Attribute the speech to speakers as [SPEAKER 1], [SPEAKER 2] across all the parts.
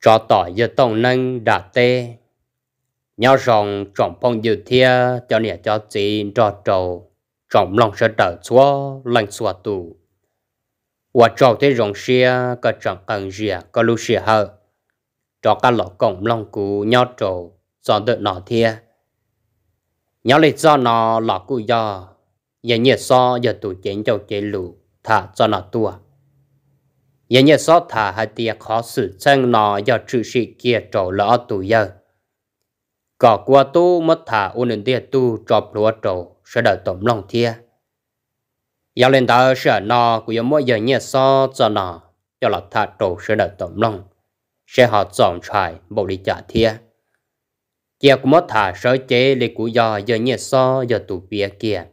[SPEAKER 1] cho tỏ giờ tổng nâng đã tê nhau rồng trọng phong dự thiê cho nẻ cho chị trò trầu trọng lòng sợ trở xua lành xua tù và trò thế rồng xia có trọng ẩn rìa có lưu xia hờ cho các lọ cổng lòng cú nhau trầu do tự nọ thiê nhau lịch do nó lọ cú do giờ nhiệt so giờ tù chén châu chế lụ thả cho nó tua yên nhớ sót thà hai tia khó xử chân nó do trừ sĩ kia trổ lỡ tù giờ có qua tu mất thà ôn nên tia tu trọp lúa trổ sẽ đợi tổng lòng thia giáo lên tờ sợ nó của mỗi giờ nhớ so cho nó cho là thà trổ sẽ đợi tổng lòng sẽ họ chọn trải bộ đi trả thia kia cũng mất thà sở chế lì của do giờ nhớ so giờ tù bia kia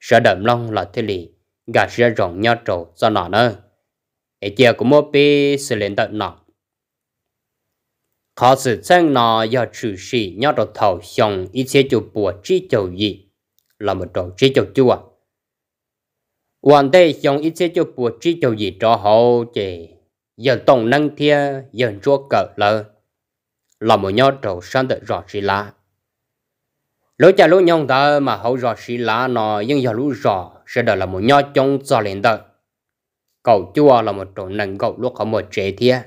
[SPEAKER 1] sẽ đậm long là thế lì gạt ra rộng nhau trổ cho nó nữa ở giờ của một bê xử lên được nọ khó sự chân nọ do trừ sĩ nhớ đầu thầu xong ít sẽ chụp bùa chỉ chầu gì là một trò trí chầu chua hoàn tây xong ít sẽ chụp bùa chỉ chầu gì cho hậu chỉ giờ tổng năng thiên giờ chúa cỡ lơ là một nhớ trầu sang được rõ sĩ lá lũ cha lũ nhông ta mà hậu rõ sĩ lá nọ nhưng giờ lũ rõ sẽ đợi là một nhớ chống cho lên tận cậu chua là một trộn năng cậu lúc có một chế thia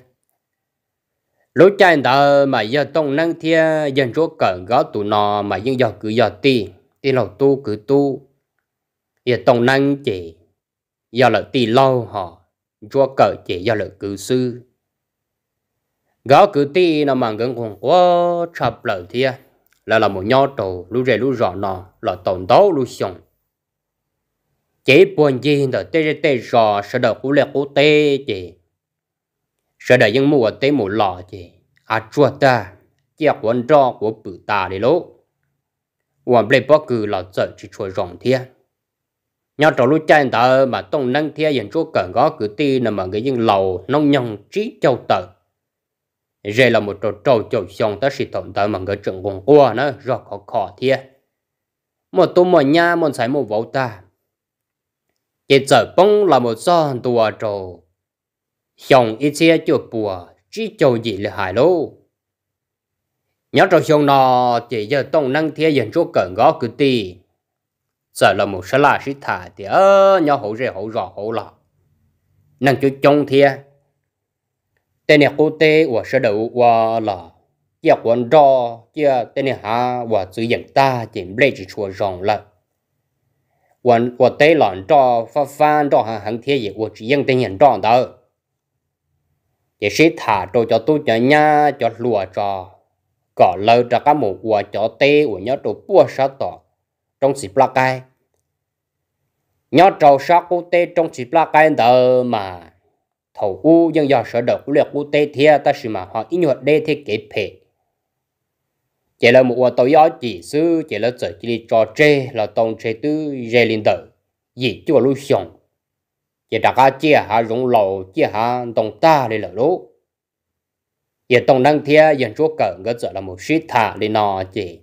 [SPEAKER 1] lúc chạy đó mà giờ tông năng thia dân chúa cỡ gó tụ nò mà dân giờ cứ giờ ti ti lầu tu cứ tu giờ tông năng chỉ giờ là ti lâu họ chúa cỡ chỉ giờ là cứ sư gó cứ ti nó mà gần còn quá chập lợ thia là là một nho trầu lúc rẻ lúc rõ nọ là tồn đấu lúc sống chỉ buồn gì đó tê tê rò sợ đợi cú lẹ cú tê chị sợ đợi những mùa tê mùa lò chị à chua ta chia quần rò của bự ta đi lỗ quần bê bó cử là sợ chỉ chua rồng thiên nhau trò lúc chạy tờ mà tông năng thiên dành chỗ cần có cử ti nằm ở cái dân lầu nông nhân trí châu tờ rồi là một trò trâu châu xong ta sĩ tổng tờ mà người trưởng quần qua nó rò khó khó thiên một tôm một nha một sải một vấu ta chỉ giờ bông là một son tua trồ xong ít xe chuột bùa chỉ châu gì là hài lô nhớ trò xong nọ chỉ giờ tông năng thiê dần chỗ cần gõ cứ ti giờ là một số là sĩ thả thì ơ nhớ hổ rẻ hổ rõ hổ lọ năng chú trông thiê tên này cô tê và sơ đầu và là giờ quần đo giờ tên này hà và chữ dân ta chỉ lấy chỉ chùa rồng lại 我我得了照发翻照还很贴也，我只应得人照的，也是他照叫都叫伢叫落照，搞了这个木我叫得我伢都不少的，总是不拉该，伢照啥古得总是不拉该的嘛，头乌应要说的古了古得贴，但是嘛哈，因为那天给赔。chỉ là một tổ gió chỉ sư chỉ là chỉ đi trò chê là tông chê tư dê linh tử gì chứ chưa lưu xong chỉ đặt ra chia hà rung lầu chia hà tông ta để lỡ lỗ giờ tông đăng thia dân chúa cờ cái chợ là một shit thả để nọ chỉ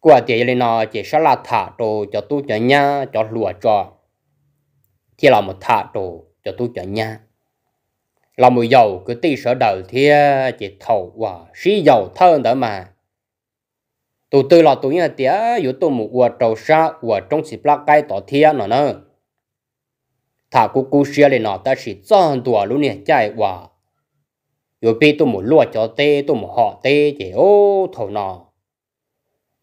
[SPEAKER 1] qua tiền để nọ chỉ sẽ là thả đồ cho tu cho nha cho lùa cho thì là một thả đồ cho tu cho nha là mùi dầu cứ ti sở đầu thiê, chỉ thầu và xí dầu thân đỡ mà tụ tư là tụ như tía yếu tụ một của trầu xa của trong xịp lá cây tỏ thia nó nè thả cú cú xia lên nó ta chỉ chọn tụ luôn nè chạy và yếu bị tụ một lúa cho tê tụ một họ tê chỉ ô thầu nó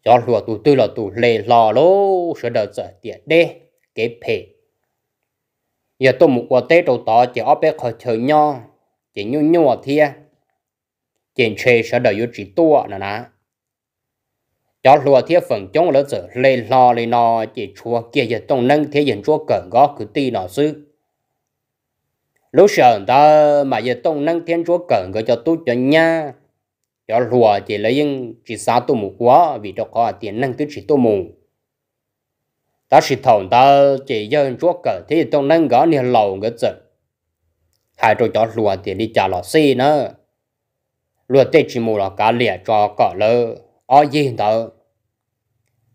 [SPEAKER 1] cho lúa tụ tư là tụ lề lò lô sở đầu sợ tiệt đê cái phê giờ tôi một quả tết đầu tỏ chỉ ốp bé khỏi chờ nho chỉ nhu nhu ở thia chỉ chơi sẽ đợi yêu chỉ tua nè nè cho lùa thia phần chống lỡ giờ lê lo lê lo chỉ chua kia giờ tôi nâng thế dần chua cẩn gó cứ ti nó sư lúc sợ ta mà giờ tôi nâng thiên chúa cẩn gó cho tôi cho nha cho lùa chỉ lấy nhưng chỉ sao tôi một quá vì đâu có tiền nâng tứ chỉ tu mù ta chỉ thòng ta chỉ dân chúa cờ thì trong nâng gõ nè lầu ngỡ chừng hai trôi chó luôn thì đi trả lọ xì nữa luôn tê chỉ mù là cá lìa cho cỏ lơ ở gì đó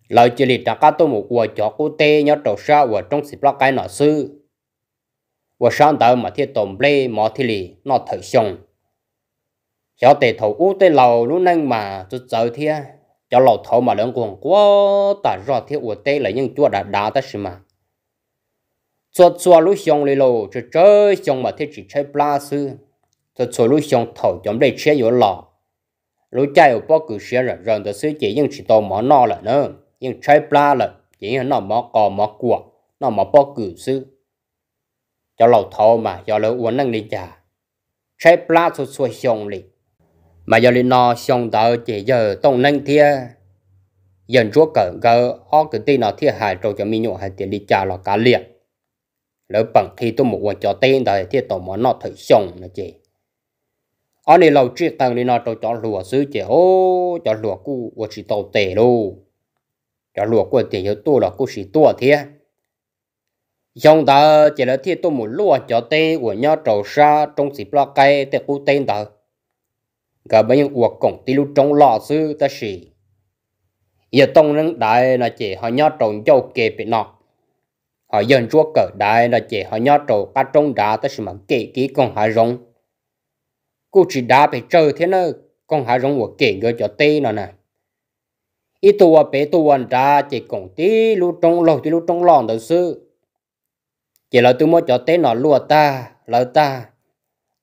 [SPEAKER 1] lời chỉ lì trả cá tôi một quả chó cú tê nhớ trầu sa quả trong xịp lọ cái nọ sư quả sáng tờ mà thiết tôm lê mà thì lì nó thở xong cháu tê thầu u tê lầu lúc nâng mà tôi chờ thiệt cho lầu thấu mà lớn cuồng quá ta rõ thế ủa tê là những chúa đã đá ta xí mà cho cho lúc xong lì lô cho chơi xong mà thế chỉ chơi bla sư cho cho lúc xong thầu chấm đây chế yếu lò lúc chạy ở bao cử xe rồi rồi tôi sẽ chỉ những chỉ tàu mỏ nọ là nữa nhưng chơi bla là chỉ những nó mỏ cò mỏ cuột nó mỏ bao cử sư cho lầu thầu mà cho lầu uốn năng đi chả chơi bla cho cho xong liền mà giờ lên nó xong tờ chỉ giờ tổng năng thia dần chúa cẩn cơ họ cứ tin nó thiệt hại trâu cho mi nhổ hại tiền đi trả là cá liệt lỡ bằng khi tôi một quan cho tên đời thia tổng món nó thử xong là chị ở đây lâu trước tăng lên nó trâu cho lùa xứ chị ô cho lùa cu của chị tàu tệ đâu cho lùa của tiền yếu tu là cô chỉ tua thia dòng ta chỉ là thiết tôi một lùa cho tên của nhau trầu xa trong dịp lo cây để cô tên đời cả bây giờ uộc cổng tí lúc trong lọ sư ta xì giờ tông nâng đại là chỉ họ nhớ trồng châu kê bị nọ họ dân chúa cỡ đại là chỉ họ nhớ trồng cá trống đá ta xì mà kề kỹ con hải rong cô chỉ đá bị chơi thế nữa con hải rong uộc kề người cho tê nọ nè ít tua bé tua ra chỉ cổng tí lúc trong lọ tí lúc trong lọ đó sư chỉ là tôi muốn cho tê nọ lùa ta lỡ ta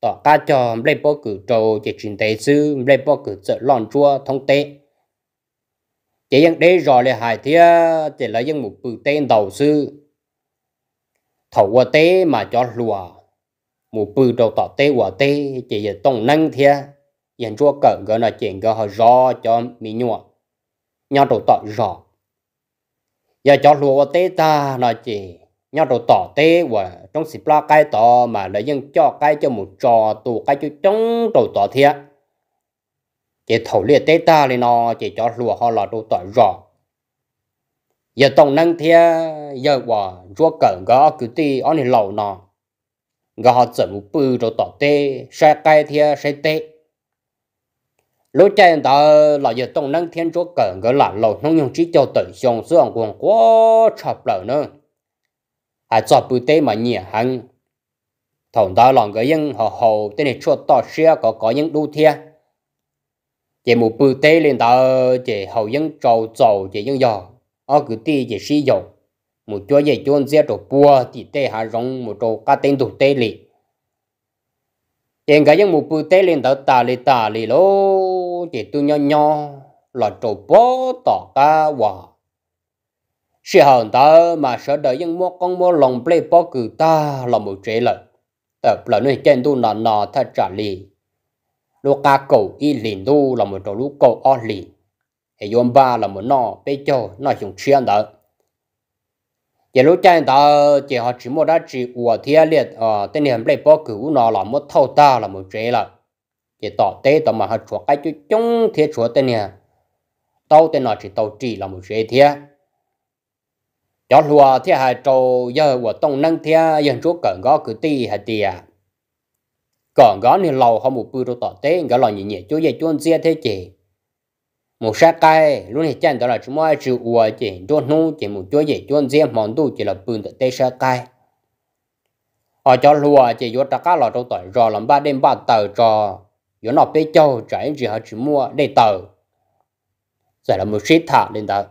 [SPEAKER 1] tỏ ca cho lấy bó cử trâu chỉ truyền tế sư lấy bó cử sợ lòn chua thông tế chỉ dân đế rõ là hài thía chỉ là dân một bự tên đầu sư thầu qua tế mà cho lùa một bự đầu tỏ tế qua tế chỉ là tông năng thía dân chua cỡ gọi là chuyện gọi họ rõ cho mình nhua nhau đầu tỏ rõ giờ cho lùa qua tế ta là chỉ nhau đầu tỏ tế qua trong xịp lo cái tỏ mà lại dân cho cái cho một trò tù cái cho chống trầu tỏ thiệt chỉ thầu liệt tế ta lên nó chỉ cho lùa họ là đồ tỏ rõ giờ tổng năng thiệt giờ quả chúa cẩn gõ cứ ti ở này lâu nó gõ họ chở một bự đồ tỏ tê xe cái thiệt xe tê lúc trên đó là giờ tổng năng thiên chúa cẩn gõ là lâu nó nhung chỉ cho tự dùng xương quần quá chập lợn nữa 还做不得嘛热行。同到两个人和后等你出到些个个人露天，也冇不得领导这后人做做这样样，而个地也是有，冇做也做这做波地底还容冇做家庭土地里。hiện cái những mục bút tê lên đó ta lì ta lì lô chỉ tu nhau nhau là trộn bó tỏ ca Sĩ hòn ta mà sợ đời dân mua con mua lòng bê bó cử ta là một chế lợi. Tập là nơi trên tu nọ nọ thật trả lì. Lúc ca cầu y lìn tu là một trò lúc cầu o lìn. Hệ dùm ba là một nọ bê châu nọ dùng chuyên đó. Giờ lúc trên ta chỉ họ chỉ mua đã chỉ ủa thiê liệt ở ờ, tên niệm bê bó cử nọ là một thâu ta là một chế lợi. Giờ tỏ tế tỏ mà họ chúa cái chú chung thiê chúa tên niệm. Tâu tên nọ chỉ tàu chỉ là một chế thiê cho lùa thì hai trâu giờ của tông năng thì dân chúa cẩn gó cứ ti hai tiề cẩn gó nên lầu không một bữa đồ tỏ tế gó lòng nhẹ nhẹ chúa dạy chúa xe thế chị một sát cây luôn thì chân đó là chúng moi chịu ua chị chúa nu chị một chúa dạy chúa xe món tu chỉ là bươn tỏ tế sát cây ở cho lùa chị vô ta cá lò trâu tỏi rò làm ba đêm ba tờ trò vô nọ bê châu trái gì họ chỉ mua để tờ rồi là một shit thả lên tờ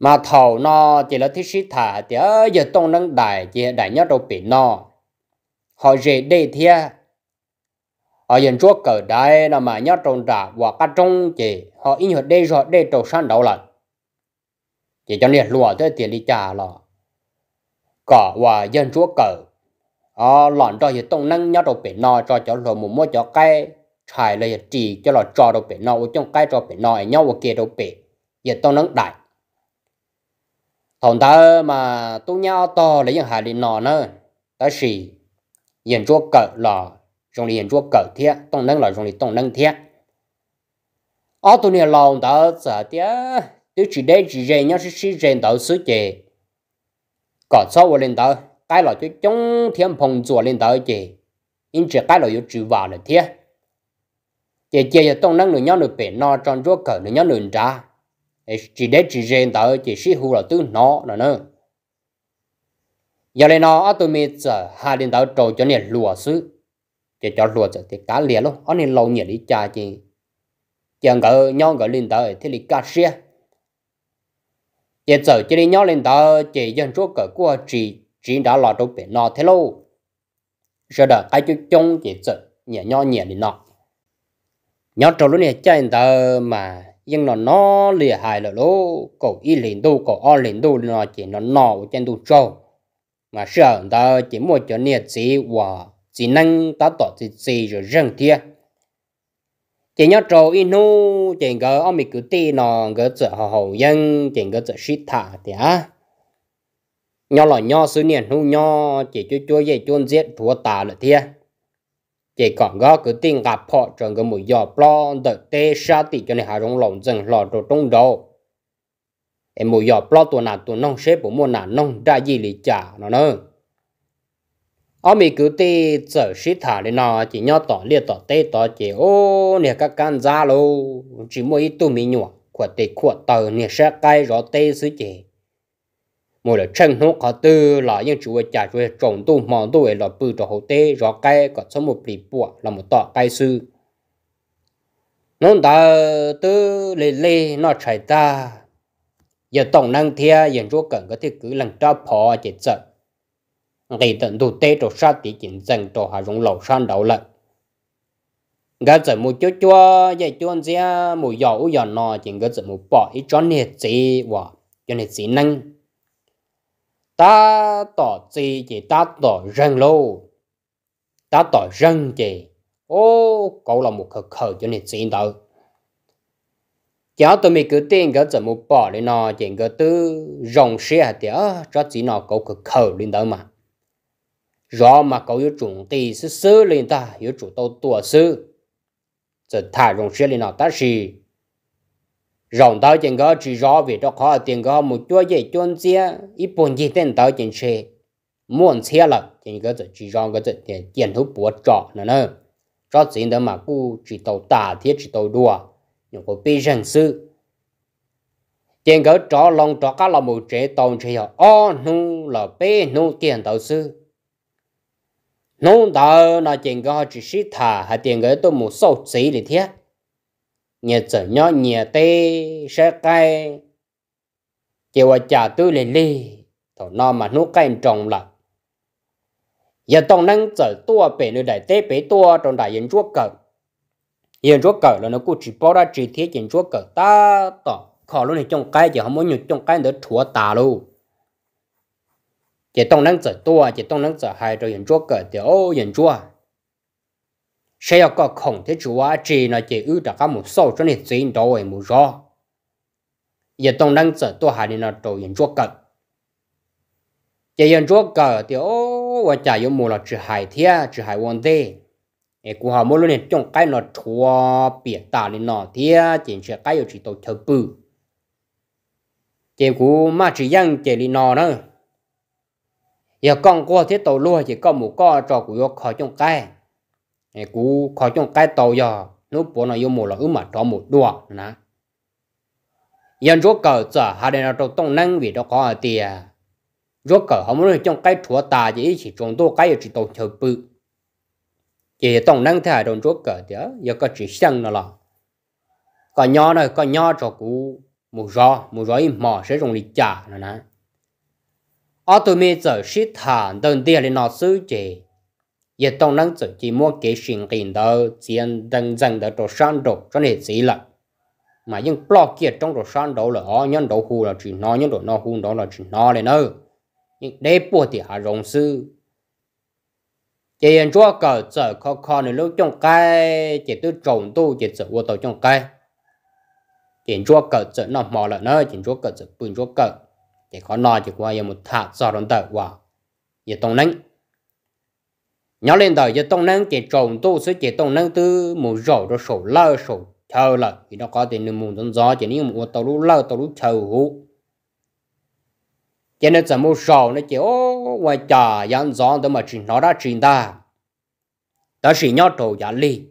[SPEAKER 1] mà thầu nó chỉ là thiết sĩ thả thì ở giờ tông nâng đài chỉ đại nhất đâu bị nó họ dễ đi thia họ dân chúa cờ đại là mà nhất trồng trả và các trung chỉ họ in hợp đây rồi đây trồng sang đầu lần chỉ cho nên lùa tới tiền đi trả là cả và dân chúa cờ ở lòn cho thì tông nâng nhất đầu bị nó cho cho rồi một mối cho cái trải lại chỉ cho là cho đâu bị nó trong cái cho bị nó nhau và kia đầu bị giờ tông nâng đại thằng ta mà tu nhau to lấy những hà lì nọ nữa ta chỉ hiện chỗ cỡ lò trong hiện chỗ cỡ thiết tông nâng là trong đi tông nâng thiết ở tu này lòng ta sợ thế? tôi chỉ để chỉ riêng những chỉ chỉ rèn đầu gì, chè sao sau lên đó cái lò tôi chống thiên phong chủ lên đó chè nhưng chỉ cái lò yếu chữ vào là thiết chỉ là tông nâng nửa nhau nửa bể nó trong chỗ cỡ nửa nhau nửa trà chỉ để chỉ riêng tới chỉ sĩ hữu là tư nó nữa nữa giờ này nó tôi mới giờ hai đến tới trồi cho nên lùa xứ chỉ cho lùa giờ thì cá liền luôn ở nên lâu nhiều đi cha chị chẳng ngờ nhau gỡ lên tới thì đi cá xe giờ giờ chỉ đi nhau lên tới chỉ dân chúa cỡ của chỉ chỉ đã lo đâu bị nó thế lâu giờ đó ai chú chung chỉ giờ nhẹ nhau nhẹ đi nó nhau trồi luôn này chơi tới mà nhưng nó nó lìa hại là lô cậu y liền đu cậu o liền đu nó chỉ nó nọ trên đu châu mà sợ ta chỉ mua cho nhiệt gì và chỉ năng ta tỏ gì gì rồi răng tia chỉ nhớ trâu y nu chỉ gỡ ông mình cứ tì nó gỡ chợ hậu hậu dân chỉ gỡ chợ sĩ thả thì á nhau là nhau sứ niên nu nhau chỉ cho cho dây chôn giết thua tà là thiệt chỉ còn có cái tin gặp họ trong cái mùi giọt lo đợi tê sa tị cho nên hà rong lòng dần lò đồ trong đầu em mùi giọt lo tuần nào tuần nông xếp bố mua nào nông ra gì lì trả nó nữa ông mình cứ tê trở xí thả lên nó chỉ nhớ tỏ liệt tỏ tê tỏ chỉ ô nè các can ra lô chỉ mua ít tu mình nhọ của tê của tờ nè sẽ cay rõ tê xứ chỉ một là chân nó có tư là những chú trả chú trồng tu mòn tu là bự cho hậu tế rõ cái có số một bị bùa là một tọ cái sư Nông đã tư lê lê nó chạy ta giờ tổng năng thia giờ chúa cần có thể cứ lần trao phò chỉ sợ ngày tận tu tế cho sát tỷ chính dần cho hà rung lầu san đầu lận gã giờ một chút chua giờ chuan ra một dầu giờ nọ chỉ gã giờ một bỏ ít cho nhiệt gì và cho nhiệt gì năng ta tỏ gì chỉ ta tỏ răng lô ta tỏ răng chỉ ô cậu là một khờ khờ cho nên xin tao Giờ tụi mình cứ tin cái giờ một bỏ lên nó chuyện cái tư rồng xe hạt tía cho chỉ nó cậu khờ khờ lên đó mà rõ mà cậu yếu chuẩn tì sư sư lên ta có chủ tao tua sư giờ thả rồng xe lên nó ta gì rộng tao chẳng có chỉ rõ về đó khó tiền có một chút gì chôn xe ít bốn gì tên tao chẳng xe muốn xe là chẳng có chỉ rõ có chỉ tiền thu bùa trọ nữa nữa cho tiền đó mà cũng chỉ tàu tả thiết chỉ tàu đùa nhưng cái bị rèn sư chẳng có trọ lòng trọ cá là một chế tàu chế có ô nu là bê nu tiền tàu sư nu tao nó chẳng có chỉ sĩ thả hay tiền cái tôi một số sĩ để thiết nhẹ sợ nhỏ nhẹ tê sẽ cay chiều qua trả tư lì lì thọ nó mà nuốt cay trồng là giờ tông nâng sợ tua bể nơi đại tế bể tua trong đại yên chúa cờ yên chúa cờ là nó cũng chỉ bỏ ra chỉ thế yên chúa cờ ta tỏ khó luôn thì trong cái giờ không muốn nhục trong cái đỡ chúa ta luôn chỉ tông nâng sợ tua chỉ tông nâng sợ hai rồi yên chúa cờ thì ô yên chúa sẽ có không thể chúa chỉ là chỉ ưu đã có một số cho nên chuyện đó ấy một rõ giờ tông đang sợ tôi hà đi nó trội yên chúa cờ giờ yên chúa cờ thì ô và chả yêu mù là chỉ hại thế chỉ hại vấn đề ấy cũng họ muốn nên trong cái nó chúa biệt ta nên nó thế chỉ sẽ cái ở chỉ tôi thờ bự chỉ cũng mà chỉ dân chỉ đi nó nữa giờ con qua thế tôi luôn chỉ có một con cho của yêu khó trong cái cú khó trong cái tàu giờ nó bố nó yêu mù là ưm mà đó một đùa nè yên rốt cờ giờ hà đây là trong tông vì đó có ở tiền rốt cờ không muốn trong cái chúa ta chỉ chỉ trong tôi cái chỉ tàu chờ bự chỉ tông năng thế đồng rốt cờ thì giờ có chỉ sang nó là còn nhỏ này còn nhỏ cho cú một rõ một rõ im mỏ sẽ dùng lịch trả nè ở tôi mới giờ shit hàng đơn tiền lên nó ซื้อ chỉ 也都能自己摸给寻根的，见认真的着山头，真系死了。mà những block kia trong đồ san đó là ở những đồ hù là chỉ nói những đồ nó hù đó là chỉ nói lên nữa nhưng để bỏ thì hạ rộng sư chỉ nhận chúa cờ chở khó khăn này lúc trong cái chỉ tư trồng tu chỉ chở ô tô trong cái chỉ hiện chúa cờ chở nó mò là nữa chỉ chúa cờ chở bùn chúa cờ chỉ khó nói chỉ qua một thả cho đón tờ quả chỉ tông nánh nhớ lên đời cho tông năng chỉ trồng tu sẽ chỉ tông năng tư một rổ đó sổ lơ sổ chờ là thì nó có tiền nương mùng dân gió chỉ nếu một tàu lú lơ tàu lú chờ hú cho nên giờ mua rổ nó chỉ ô ngoài trà dân gió đó mà chỉ nó đã chỉ ta đó chỉ nhau trổ giả ly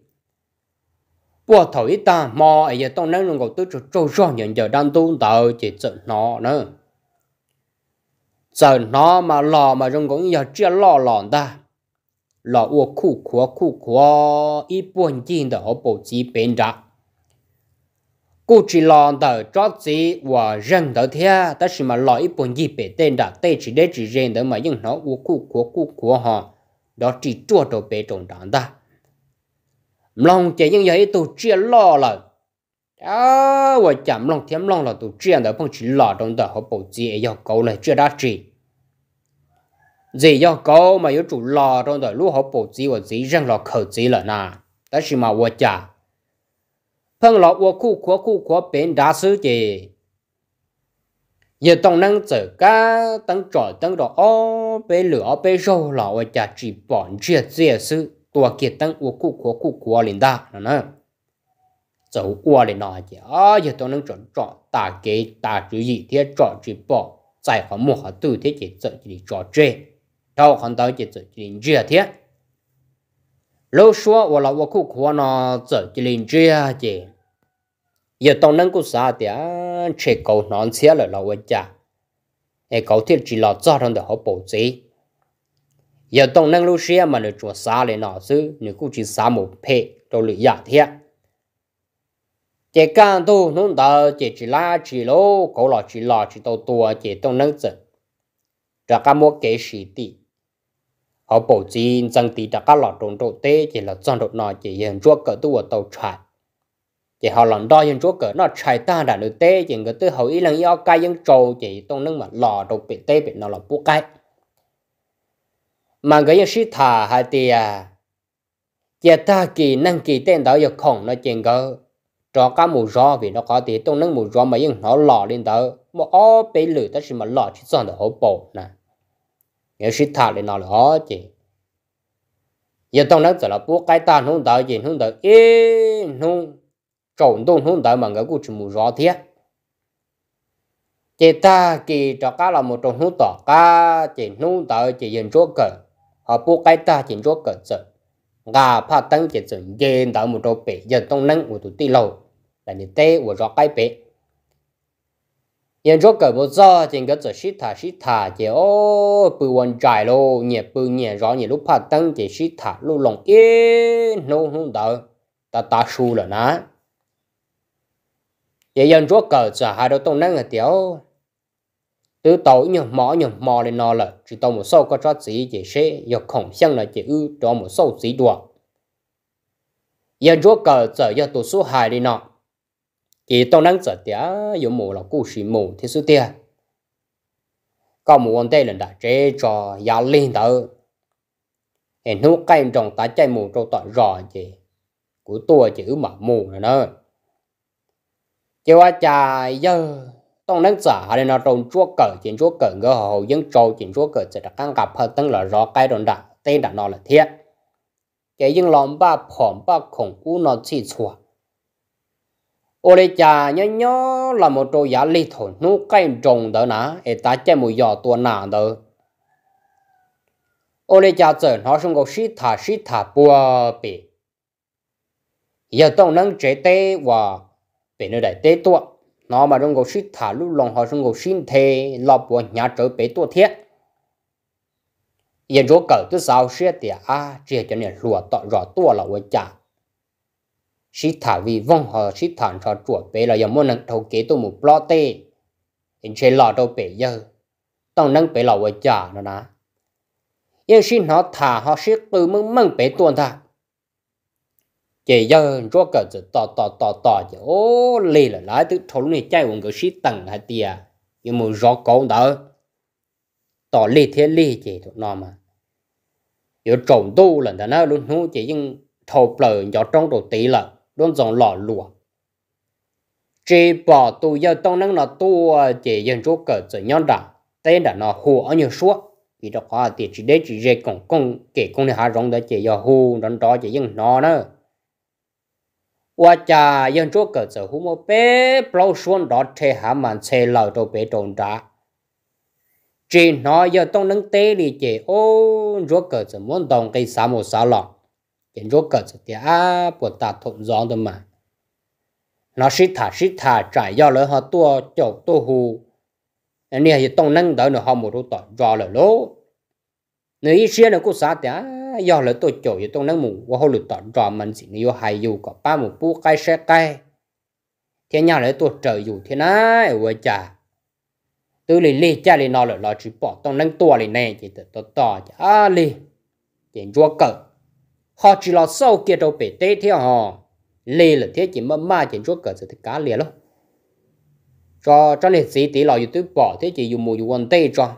[SPEAKER 1] bùa thổi ít ta mò ấy giờ tông năng luôn cầu tư trổ trổ rõ nhận giờ đang tu tàu chỉ sợ nó nữa giờ nó mà lò mà rong cũng giờ chưa lò lòn ta 老我苦苦苦苦，一本金的和不及边长。过去浪的抓子我认得天，但是嘛老一本一百点的，对起来只认得嘛用脑我苦苦苦苦哈，要只做着别种长的。lòng chỉ những vậy tụ chia lo là à, tôi chạm lòng thêm lòng là tụ chia đó phong chỉ lo trong đó họ bảo gì ấy yêu cầu là chưa đã trị dì do có mà yếu chủ lò trong đời lúc họ bổ dì và dì răng lò khẩu dì là nà đó là mà vợ cha phân lọ vợ khu khó khu khó bên đá sứ gì giờ tông năng trở cá tăng trò tăng đỏ ô bê lửa bê rô lọ vợ cha chỉ bọn chia chia sư à tua kiệt tăng vợ khu khó khu khó lên đa nè nè dấu qua lên nọ chứ à giờ tông năng chọn chọn tà kế tà chữ gì thế chọn chỉ bỏ giải hóa mua hóa tư thế chỉ sợ chỉ trò chơi sau còn tới chỉ chỉ linh chia thế lâu xưa 我老我苦苦呢只只 linh chia chỉ giờ tông năng cũng sao thì chỉ cầu nón xe là lâu cha ai cầu thiết chỉ là cho thằng đó họ bổ trí giờ tông năng lâu xưa mà nó chuột xa lại nó chứ cũng chỉ xa một phe cho lưỡi giả thế chỉ cần tu nung chỉ chỉ chỉ lô chỉ là chỉ đầu tua chỉ tông năng cái một cái gì đi họ bổ chín dân tí đã các lọ trốn trộn tê chỉ là dân đột nọ chỉ hiện chúa cỡ tu ở tàu trại chỉ họ lần đo hiện chúa cỡ nó trại ta đã được tê chỉ người tư hậu ý lần yêu cay dân trầu chỉ tông nước mà lọ đột bị tê bị nó là bút cái, mà cái dân sĩ thả hai tì à chỉ ta kỳ năng kỳ tên đó giờ không nó chuyện ngờ cho cá mù gió vì nó có tí tông nước mù gió mà dân nó lọ lên đó mà ó bị lử tất sự mà lọ chỉ dân được hậu bổ nè nếu sĩ thà lên nó là khó chị giờ tông nó là bố cái ta không tới gì không tới ê không trộn tôn không tới mà người cũng chỉ muốn rõ thiệt chị ta kỳ cho cá là một trong hút tỏ cá chỉ nung tới chỉ dần chúa cờ họ bố cái ta chỉ chúa cờ sợ gà pha tăng chỉ dần dần tờ một chỗ bể giờ tông nâng một chút tì lâu là như thế của rõ cái bể nhân cho cởi một giờ trên cái giờ shit thả shit thả chỉ ô bự quần trải lô nhẹ bự nhẹ rõ nhẹ lúc phát tăng chỉ shit thả lúc lòng yên nô không đỡ ta ta su là ná vậy nhân cho cởi giờ hai đôi tông năng là tiểu từ tối nhở mỏ nhở mò lên nó là chỉ tao một sâu có cho gì chỉ sẽ giờ không xem là chỉ ư cho một sâu gì đùa nhân cho cởi giờ giờ tổ số hai đi nọ thì tôi nắng giờ tía dùng mù là cú sĩ mù thế số tia có mù ông tây lần đã chế cho giá lên đó em nấu cay trong tá chay mù trong tọa rò chị của tôi chỉ mà mù là đó chứ quá trời giờ tôi nắng giờ đây nó trong chúa cờ trên chúa cờ người hầu dân trâu trên chúa cờ sẽ đặt căng gặp hơn tăng là rò cái đòn đã tên đã nói là thiệt, cái dân lòng ba phỏng ba khổng u nó chỉ chuột ô lê cha nhớ nhớ là một trò giả lì thổ nô cây trồng đó nà ê ta chơi một giò tua nà đó ô lê cha chờ nó xong có xí thả xí thả bùa bì giờ tông nâng chế tê và bì nơi đại tê tua nó mà trong có xí thả lúc lòng họ xong có xí thê lọ bùa nhà trở bế tua thiết giờ chỗ cỡ tôi sao xí tiệt à chỉ cho nên lùa tọt rõ tua là ô cha sĩ thả vì vong họ sĩ thản cho chuột bé là dòng môn nâng thâu kế tôi một plot tê in chế lọ đâu bể giờ tông nâng bể là vợ chả nó ná yên xin họ thả họ sĩ từ mưng mưng bể tuôn thà chế giờ rốt cả giờ tò tò tò tò giờ ô lì là lái từ thấu này chạy uống cái sĩ tầng hay tiề nhưng mà rõ cổ đó tò lì thế lì chế tụi nó mà yếu trộn tu là nó luôn hú chỉ nhưng thầu bờ nhỏ trong đồ tí là luôn dòng lọ lụa chỉ bỏ tù giờ tông năng là tu chỉ dân chỗ cờ trở nhon đã tên đã nó hồ ở nhiều suốt vì đó có thì chỉ để chỉ dễ công công kể công này hạ rộng để chỉ giờ hồ đón đó chỉ dân nó nữa và cha dân chỗ cờ trở hồ một bé bao xuân đó thế hạ màn xe lầu đồ bé trộn đá chỉ nói giờ tông năng tế thì chỉ ô chỗ cờ trở muốn đồng cây sáu một sáu lòng tiền rốt cỡ thì à của ta thộn gió thôi mà nó xí thả xí thả trải do lỡ họ tua chỗ tua hù anh nè hiện tông nâng đỡ nữa họ một đôi tỏi giò lỡ lố nếu ý xia nữa cũng xa thì à, do lỡ tôi chỗ hiện tông nâng mù qua hồ lụt tỏi giò mình chỉ nếu hay dù có ba một bu cây xe cây thế nhau lỡ tôi trời dù thế này ôi chà từ lì lì cha lì nó lỡ lỡ chỉ bỏ tông nâng tua lì nè chỉ tự to to chả à, lì tiền rua cờ họ chỉ lo sau kia đâu bể tê theo họ lê là thế chỉ mà ma chỉ chúa cỡ thì cá lìa lắm cho cho nên sĩ tỷ lò youtube bỏ thế chỉ dùng mù dùng quần tê cho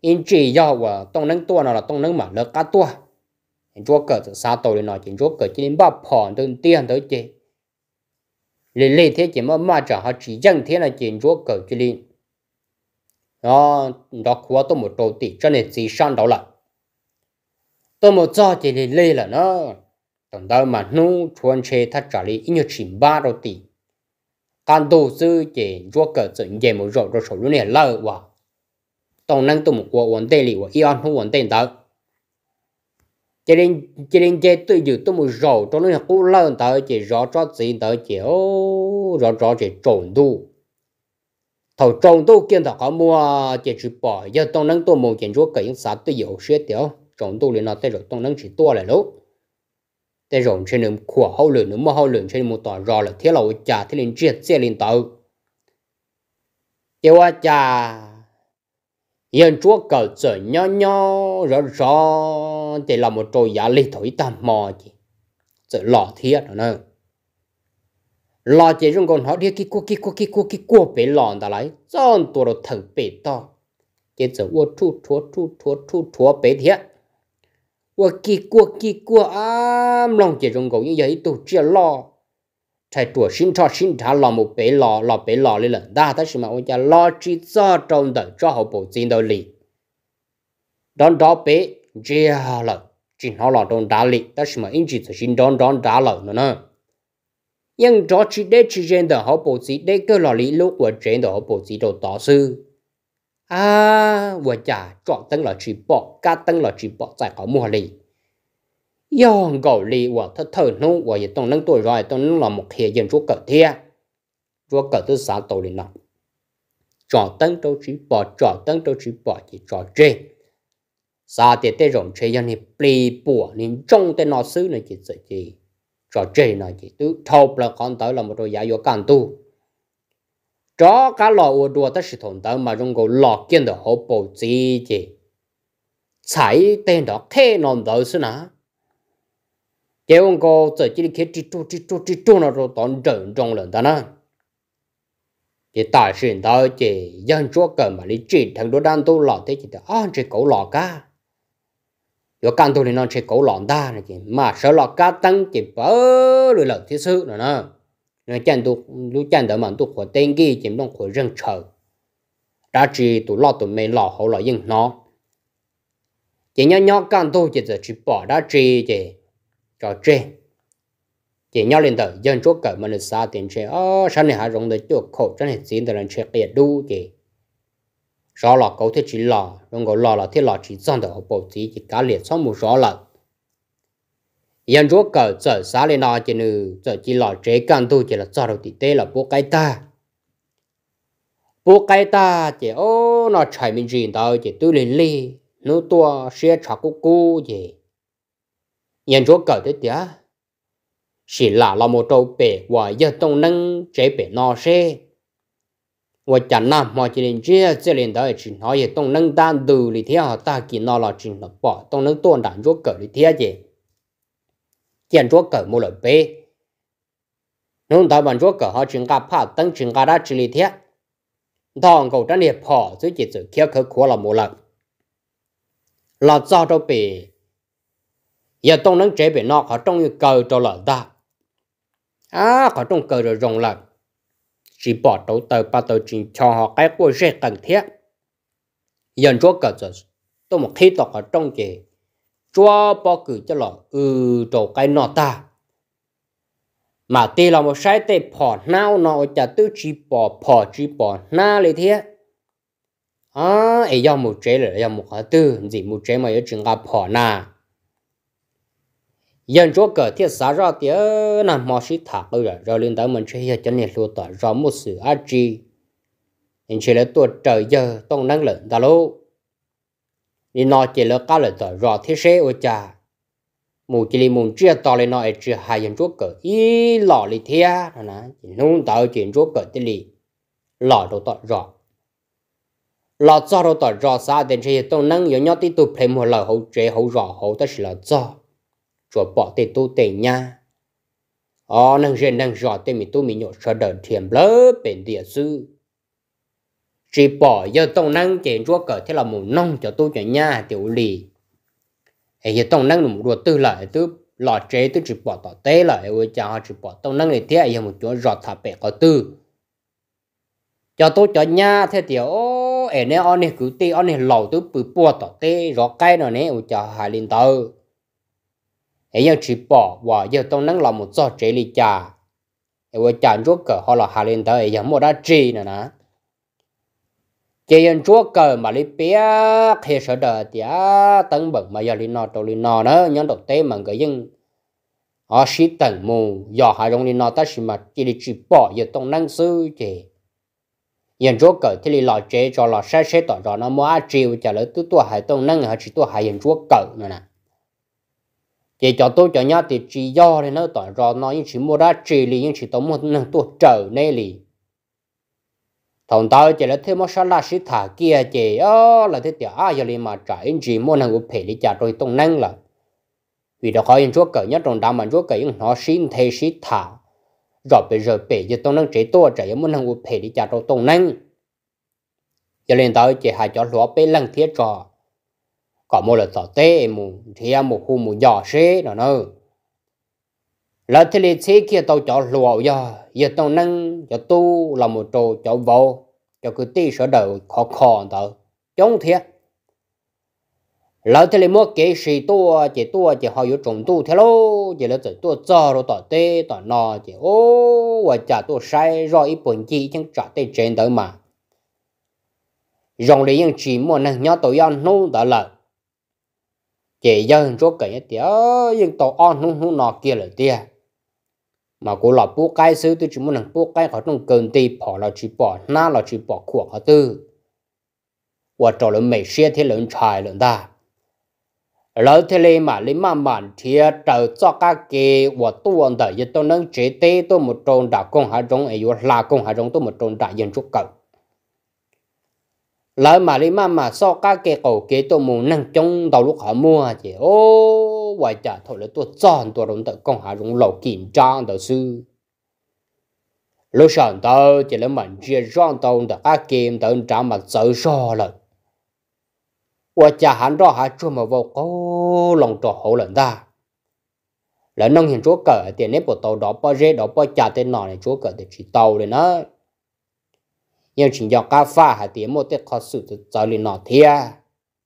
[SPEAKER 1] in chỉ do và tông nâng tua nào là tông nâng mà lợt cá tua chỉ chúa cỡ thì sao tàu nói chỉ chúa cỡ chỉ đến bao phòn đơn tiền tới chỉ lê lê thế chỉ mà ma trả họ chỉ dân thế là chỉ chúa cỡ chỉ lên đó đó khóa tôi một đầu tỷ cho nên sĩ sang đó là tôi một cho thì lì lì là nó tổng đó mà nu chuan chê thắt trả lý nhiều chìm ba đô tỷ can đồ sư chỉ rùa cờ dựng dề một rộn rồi số lúc này lơ quá, tổng năng tụi một quả vấn đề lì quả yên không vấn đề đó cho nên cho nên chế tự dự tôi một rổ cho nên cũng lơ tới chỉ rõ cho gì tới chỉ ô rõ rõ chỉ trộn đủ thầu trộn đủ kiên thọ có mua chỉ chụp bỏ giờ tổng năng tụi một chuyện rùa cờ những sát tự dự sẽ tiểu trong tu luyện nó tới rồi trong năng chỉ to lại lúc tới rồi trên đường của hậu lượng nữa mà hậu lượng trên một tòa rò là thế thiết lầu trà thiết lên triệt xe lên tàu kêu cha yên chúa cờ trở nho nho rõ rõ thì là một trôi giả lý thổi tạm mò chị trở lò thiệt nữa nè lò chỉ trong còn họ đi kia cua kia cua kia cua kia cua bể lòn ta lại chọn tổ đồ thằng bể to chỉ trở ô chu chúa chu chúa chu chúa bể thiệt 我给过给过啊，浪姐中狗 như à, vậy tổ chia lo, thầy tuổi sinh thọ sinh thọ lo một bé lo lo bé lo lên lần đa thế mà ông cha lo chỉ cho trong đời cho họ bộ tiền đầu lì, đón đó bé chia lợn chỉ nó lo trong đá lì, thế mà anh chỉ sinh đón đón đá lợn nữa nè. Nhưng đó chỉ để chỉ trên đời họ bộ tiền để cái lo lì lúc của đời họ bộ tiền đầu đó sư à vừa chả chọn tăng là trí bọ, cả tăng là trí bọ tại có mùa lì do gạo lì vừa thật thở nung vừa giờ tông nâng tuổi rồi tông nâng là một hiện dân chúa cờ thia chúa cờ thứ sáu tổ lì nọ chọn tăng đâu trí bọ, chọn tăng đâu trí bọ chỉ chọn chê sa tiền tê rộng chê dân nên bì bùa nên trong tên nó xứ này chỉ sợ gì chọn chê này chỉ tứ thâu là con tới là một đôi giả vô cản tu cho cá lò ua đua ta sử thủng tao mà chúng cô lò kiên được hộp bộ gì chứ chạy tên đó thế nón đó xí nà chế ông cô giờ chỉ cái chỉ tu chỉ tu chỉ tu nó rồi toàn trận trong lần ta nà chỉ tài xuyên tao chỉ dân chúa cần mà lý chỉ thằng đó đang tu lò thế chỉ được ăn chỉ cổ lò cá yo can tu thì nó chỉ cổ lò ta này chỉ mà sợ lò cá tăng chỉ bớ lười lợn thế sự nữa nè 那战斗路战斗嘛，都火登记，尽量火认仇，但是都老都没老好了硬拿。今年年干都就是去把那这这找这，今年领导人做个么的啥点车哦，上面还用的就口，真的真的人车也多的。rõ là cậu thế chỉ là, rồi gọi là là thế là chỉ trong đầu bộ chỉ chỉ cả liệt xong một rõ là yên rốt cờ trở xá lên nó chỉ nữ trở chỉ lọ chế càng tu chỉ là cho đầu tỷ tế là bố cái ta bố cái ta chỉ ô nó chạy mình gì đâu chỉ tu lên li nó tua xe chọc cô cô gì yên rốt cờ thế tía chỉ là lo một trâu bể và giờ tông nâng chế bể nó xe và chẳng nằm mà chỉ nên chia chia lên đó chỉ nói về tông nâng tan từ thì theo ta kỳ nó là chỉ là bỏ tông nâng tuôn đạn rốt cờ thì theo gì 建筑狗木了呗。侬到本桌狗好人家怕等人家那这里天，当狗真的跑最近最开口哭了木了，那早着呗。也都能这边那可终于够着了的，啊，可终够着用了，是把头头把头真强好该过些更贴，人桌狗子都没看到可终的。cho bỏ cử cho lòng ừ trổ cái nọ ta mà tê là một sai tê bỏ nào nọ chả tư chỉ bỏ bỏ chỉ bỏ na lấy thế à ấy do một chế là do một cái tư gì một chế mà yếu chừng gặp bỏ na dân chúa cờ thiết xã ra tía nằm mò xí thả cơ rồi rồi lên tới mình chơi giờ cho nên lúa tỏi rõ một sự ác chi nên chỉ là tuột trời giờ tông năng lượng ta lô 你那几了搞了的，热天晒我家，木几里木只到了那一只还用着个一老的天，那弄到用着个的里，老着到热，老早着到热啥的这些都能有鸟的都陪我老后最后热后的是老早，做包的都得呀。哦，能热能热，对面都没有说的天不冷，本地是。chỉ bỏ giờ tông năng chuyện chúa cỡ thế là một nông cho tôi cho nhà tiểu lì ấy giờ tông năng là một đồ tư lợi tư lọ chế tư chỉ bỏ tỏ tê lại ấy cha họ chỉ bỏ tông năng này thế ấy một chỗ giọt thả bẻ có tư cho tôi cho nhà thế tiểu ô ấy nè ông này cứ tê ông này lầu tư bự bỏ tỏ tê rõ cái nào nè ấy cha hà linh tơ ấy giờ chỉ bỏ và giờ tông năng là một do chế lì cha ấy cha chúa cỡ họ là hà linh tơ ấy giờ một đã trì nữa nè chỉ yên chúa cờ mà lý bé khi sợ đờ thì á tấn bẩn mà giờ lý nọ tổ lý nọ đó nhân độc tế mà người dân họ sĩ tận mù giờ hai rong lý nọ ta sĩ mà chỉ đi chỉ bỏ giờ tông năng sư chỉ yên chúa cờ thì lý lọ chế cho lọ sai sai tỏ rõ nó mua á chiều trả lời tứ tu hải tông năng hay chỉ tua hải yên chúa cờ nữa nè chỉ cho tôi cho nhau thì chỉ do thì nó tỏ rõ nó nhưng chỉ mua ra chỉ lý nhưng chỉ tông một năng tu trở nên lý thằng tao chỉ là thêm một số lá sĩ thả kia chỉ ó là thế tiểu ai giờ mà trả anh chỉ muốn hàng của phe đi trả rồi tông năng là vì đó có những chỗ cởi nhất trong đó mà chỗ cởi những nó xin thế sĩ thả rồi bây giờ phe giờ tông năng chỉ tua trả muốn hàng của phe đi trả rồi tông năng giờ lên tao chỉ hai chỗ lúa phe lăng thiết trò có một là tao tê mù thì một khu mù nhỏ xế nó nữa lỡ thì lì xe kia tàu chọn lùa giờ giờ tàu nâng giờ tu là một trò chỗ vô cho cứ tí sở đầu khó khó tờ chống thiệt lỡ thì lì mua kế sĩ tua chỉ tua chỉ họ yếu trồng tu thế lô chỉ là chỉ tua cho rồi tỏ tê tỏ nò chỉ ô và trả tua sai rồi ít buồn chi chẳng trả tê trên tới mà rồng lì yên chỉ một nâng nhau tàu yêu nô tờ lợn chỉ dân chỗ cái tiếu nhưng tàu on hung hung nọ kia là tiệt mà cô lọ bố cái xứ tôi chỉ muốn là bố cái họ trong cơn tì bỏ là chỉ bỏ na là chỉ bỏ của họ tư và trò lớn mấy xe thì lớn trai lớn ta lỡ thế này mà lấy mà mặn thì trở cho các cái và tôi anh đợi tôi nâng chế tê tôi một tròn đã công hạ trong ấy là công hạ trong tôi một tròn đã dân chút cầu lỡ mà lấy mà mà so các cái cầu kế tôi muốn nâng trong đầu lúc họ mua chỉ ô tua vài trả thôi chọn tua rồng tự con hạ rồng lầu kiểm tra sư lúc sáng tao chỉ là mình chia rong tàu đã ác kiếm tàu trả mà sợ so lần và hắn rõ hạ chua mà vào cố lòng trò hậu lần ta là nông hiện chúa cờ tiền nếp của tàu đó bao rê đó bao chả tên cờ để chỉ tàu đấy nó nhưng chỉ do cá pha hạ tiền một tết khó sự từ tàu lên nọ thia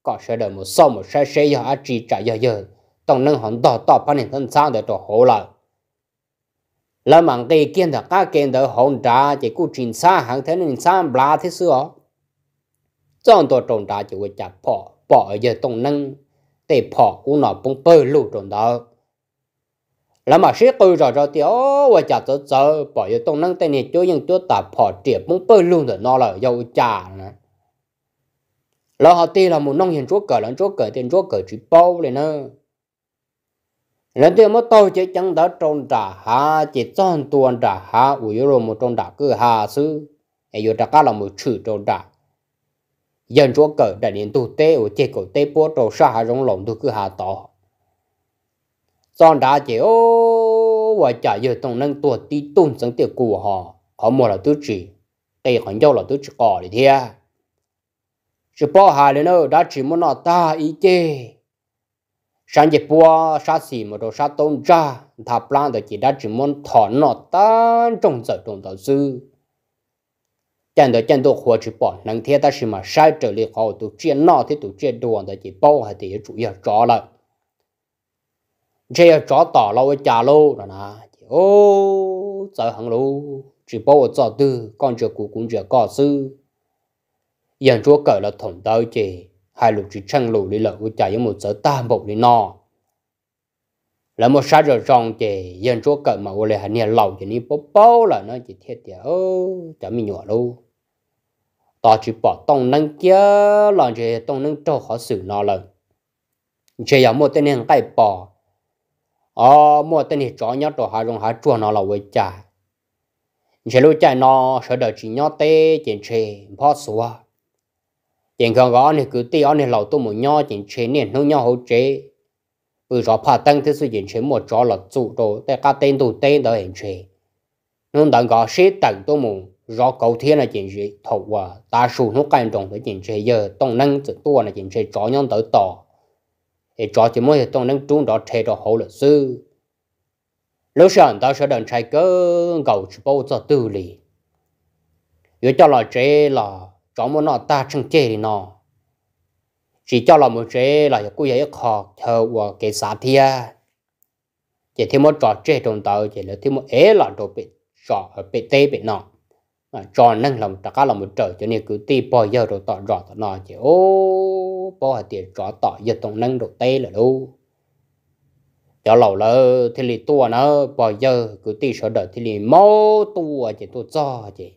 [SPEAKER 1] có sẽ đợi một sau một sai sai do ác chỉ trả giờ giờ tông nâng hòn đỏ đỏ phát hiện thân sao để trổ hồ lại là mạng cây kiến thật các kiến đỡ hồn trà chỉ cú trình xa hàng thế nên xa bla thế xưa trong tổ trồng trà chỉ có chặt bỏ bỏ ở giờ tông nâng để bỏ của nó bông bơ lụt trồng đó là mà sẽ tôi rồi rồi thì ô và chặt tới giờ bỏ giờ tông nâng tên này chỗ những chỗ ta bỏ triệt bông bơ lụt rồi nó là dầu trà nữa là họ ti là một nông hiền chúa cờ lẫn chúa cờ tiền chúa cờ chỉ bao lên nữa 人对么到这讲到中炸哈，这战多炸哈，我有了么中炸个哈是，哎有这个了么吃中炸，人说个这年度对我这个对波中上海容龙都个哈到，中炸就我家有动能多地动整的过哈，好么了都吃，对很久了都吃高的天，是包含了呢，那只么那大一点。sáng giờ bua sáng xì một đồ sáng tôn ra tháp plan đó chỉ đã chỉ muốn thọ nọ tan trong giờ trong đó dư chân đó chân đó hoa chỉ bỏ năng thế ta chỉ mà sai trở lại họ tu chuyện nọ thì tụ chuyện đồ đó chỉ bao hay thì chủ yếu rõ là chỉ rõ tỏ lâu với cha lâu đó nà, ô giờ hàng lâu chỉ bao giờ tư con chưa cũ cũng chưa có sư dân chúa cởi là thủng đau chỉ hai lục chỉ chân lục đi lợi của chạy một sở ta một đi nọ là một sát rồi rong chè dân chúa cận mà gọi là nhà lầu chỉ ní bố bố là nó chỉ thiệt chè ô chả mi nhỏ đâu Ta chỉ bỏ tông nâng kia làm gì tông nâng trâu khó xử nó ờ, lần chỉ có một tên hàng cái bỏ ờ một tên thì chó nhát rồi hai rong hai chua nó là với chả chỉ lúc chạy nó sợ đợi chỉ nhát tê chỉ chè khó xóa tiền gò gò này cứ tiêu này lẩu tôi một nho chỉ chế này nó nho hậu chế ừ rõ phát tăng thế sự chỉ chế một chỗ là trụ đồ tại các tên tụ tên đó hiện chế nó đang gò xí tặng tôi một rõ cầu thiên là chỉ chế thầu và ta sù nó cài trọng tới chỉ chế giờ tông năng tự tua là chỉ chế rõ nhân tới tỏ thì rõ chỉ mới tông năng trung đó chế đó hậu là sư lúc sáng ta sẽ đần trái cơ cầu chỉ bao giờ tư lý yếu cho là chế là đó muốn nó ta chẳng chê thì nó chỉ cho là một chế là cô ấy khó theo của cái xã thia chỉ thêm một trò chê trong tàu chỉ là thêm một ế là đồ bị trò ờ, bị tê bị nọ mà trò năng lòng tất cả là một trời cho nên cứ ti bò giờ rồi tỏ rõ tỏ nọ chỉ ô bò hạt tiền trò tỏ giờ tổng năng độ tê là đâu cho lâu lơ thì lì tua nó bò giờ cứ ti sợ đợi thì lì mô tua chỉ tua cho chỉ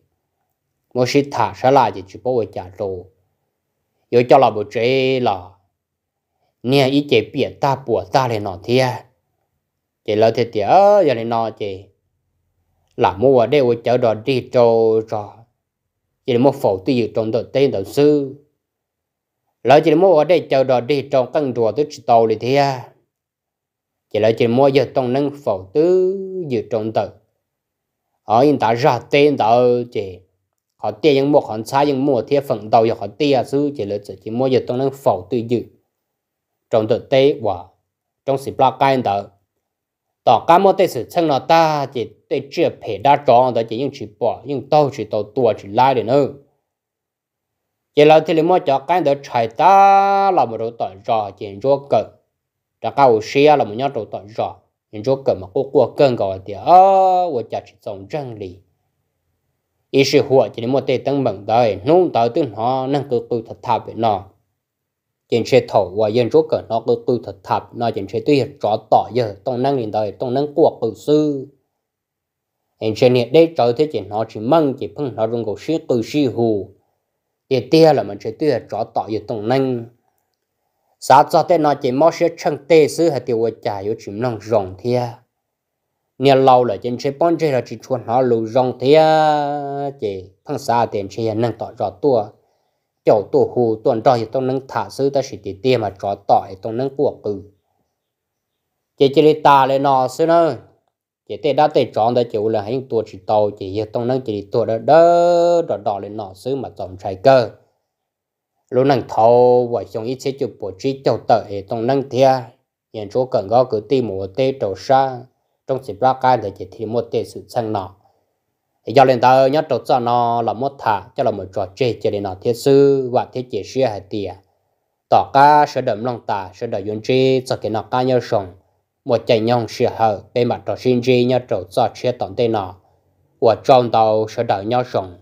[SPEAKER 1] mỗi khi thả ra lại thì chỉ bảo vệ trả đồ rồi cho là bộ chế là nè ý chế biệt ta bùa ta lên nọ thia chế là thế tía giờ lên nọ chế là mua để ô chở đồ đi trâu rồi chế mua phổ tư dự trong đầu tên đầu sư lỡ chế mua để chở đồ đi trong căn rùa tới chỉ tàu lên thia chế là chế mua giờ trong năng phổ tư giữ trong đầu ở yên tại ra tên đầu chế họ tiền những một họ sai những mùa thiên phần đầu họ tiền sư chỉ là chỉ mua giờ tôi đang phẫu tự dự trong thực tế và trong sự bạc cái đó tỏ cá mô tê sự chân là ta chỉ để chưa phải đa tròn đó chỉ những chỉ bỏ những tàu chỉ tàu tua chỉ lại để nữa chỉ là thì mua cho cái đó chạy ta là một đồ tỏi rò chỉ cho cờ đã cao xe là một nhóm đồ tỏi rò những chỗ cờ mà cô qua cơn gọi thì ơ, tôi chỉ trồng chân lý ý sự hùa chỉ một tê tăng bằng đời nông tới từ nó năng cứ tu thật thà nó chính sẽ thổ và dân số cỡ nó cứ tu thật thà nó chính sẽ tuy rõ tỏ giờ tông năng hiện đời tông năng cuộc cử sư hiện trên hiện đây trở thế chỉ nó chỉ mong chỉ phăng nó rung cổ sĩ cử sĩ hù thì tia là mình sẽ tuy rõ tỏ giờ tông năng sao cho thế nó chỉ mong sẽ chân tê sư hay tiêu quả trả yếu chỉ nông rồng thiệt nhà lâu là trên chơi bón chơi là chỉ chuột nó lù rong thế chỉ thằng xa tiền chơi nâng tỏi rõ tua chỗ tua hù tuần trò thì tôi nâng thả sư ta chỉ tiền tiền mà trò thì tôi nâng của cừ chỉ chỉ ta lên nọ sư nữa, chỉ tê đã tê tròn đã chịu là hành tua chỉ tàu chỉ giờ tôi nâng chỉ tua đó đó đỏ đỏ lên nọ sư mà tổng trái cơ lúc nâng thâu vợ chồng ít sẽ chụp bộ trí châu tờ thì tôi nâng thea, nhận số cần có cứ tìm một tê trầu sa trong chỉ ra cái để chỉ thì một tệ sự sang nọ do lên tao nhớ trộn cho nó là một thả cho là một trò chơi cho nên nó thiết sư và thiết chế xia hạt tiền tỏ ca sẽ đậm lòng ta sẽ đợi yun chi cho cái nó ca nhau sống một chạy nhông xia hở bên mặt trò xin chi nhớ trộn cho chia tổng tên nó và trong tàu sẽ đợi nhau sống